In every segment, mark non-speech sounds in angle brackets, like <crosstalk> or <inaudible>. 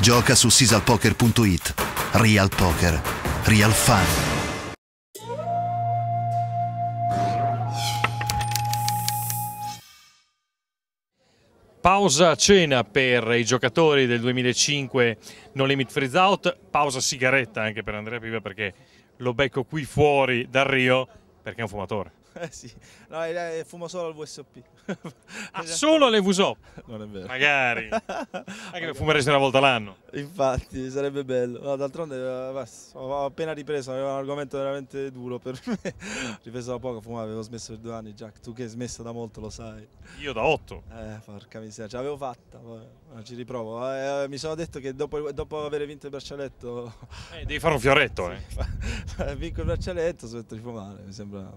Gioca su sisalpoker.it. Real Poker. Real Fun. Pausa cena per i giocatori del 2005 No Limit Freeze Out, pausa sigaretta anche per Andrea Piva perché lo becco qui fuori dal Rio perché è un fumatore. <laughs> Eh sì, no, fumo solo al VSOP. Ah, solo alle VSOP? Non è vero. Magari. Anche <laughs> Magari. fumeresti una volta l'anno. Infatti, sarebbe bello. No, D'altronde eh, ho appena ripreso, aveva un argomento veramente duro per me. Ho <laughs> ripreso da poco, fumavo, avevo smesso per due anni. Jack, tu che hai smesso da molto lo sai. Io da otto. Eh, porca miseria, ce l'avevo fatta, poi ci riprovo. Eh, eh, mi sono detto che dopo, dopo aver vinto il braccialetto... Eh, devi fare un fioretto, <laughs> sì, eh. <laughs> Vinco il braccialetto, smetto di fumare, mi sembra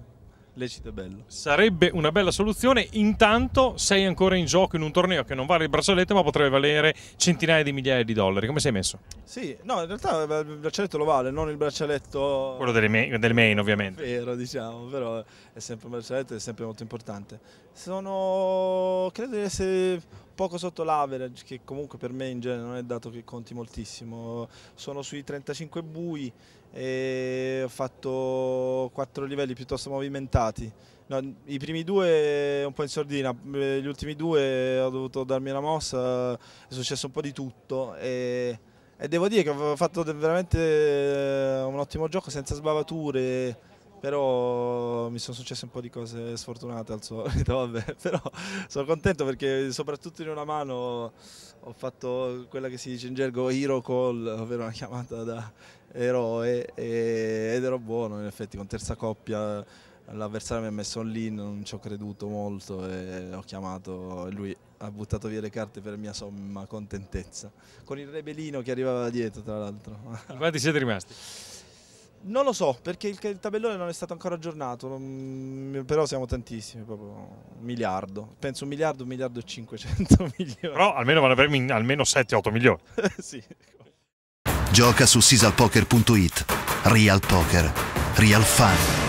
lecito e bello. Sarebbe una bella soluzione, intanto sei ancora in gioco in un torneo che non vale il braccialetto ma potrebbe valere centinaia di migliaia di dollari, come sei messo? Sì, no in realtà il braccialetto lo vale, non il braccialetto... Quello delle main, del main ovviamente. Vero diciamo, però è sempre un braccialetto, è sempre molto importante. Sono, credo di essere poco sotto l'average, che comunque per me in genere non è dato che conti moltissimo. Sono sui 35 bui e ho fatto 4 livelli piuttosto movimentati. No, I primi due un po' in sordina, eh, gli ultimi due ho dovuto darmi una mossa, è successo un po' di tutto e, e devo dire che ho fatto veramente eh, un ottimo gioco senza sbavature però mi sono successe un po' di cose sfortunate al solito, <laughs> vabbè, però sono contento perché soprattutto in una mano ho fatto quella che si dice in gergo hero call, ovvero una chiamata da eroe ed ero buono in effetti con terza coppia l'avversario mi ha messo lì, non ci ho creduto molto e ho chiamato e lui ha buttato via le carte per mia somma contentezza, con il rebelino che arrivava dietro tra l'altro. Quanti siete rimasti? Non lo so, perché il, il, tabellone non è stato ancora aggiornato, non, però siamo tantissimi, proprio un miliardo. Penso un miliardo, un miliardo e cinquecento <laughs> milioni. Però almeno vanno a avermi almeno 7-8 milioni. <laughs> sì. Gioca su sisalpoker.it. Real Poker. Real Fun.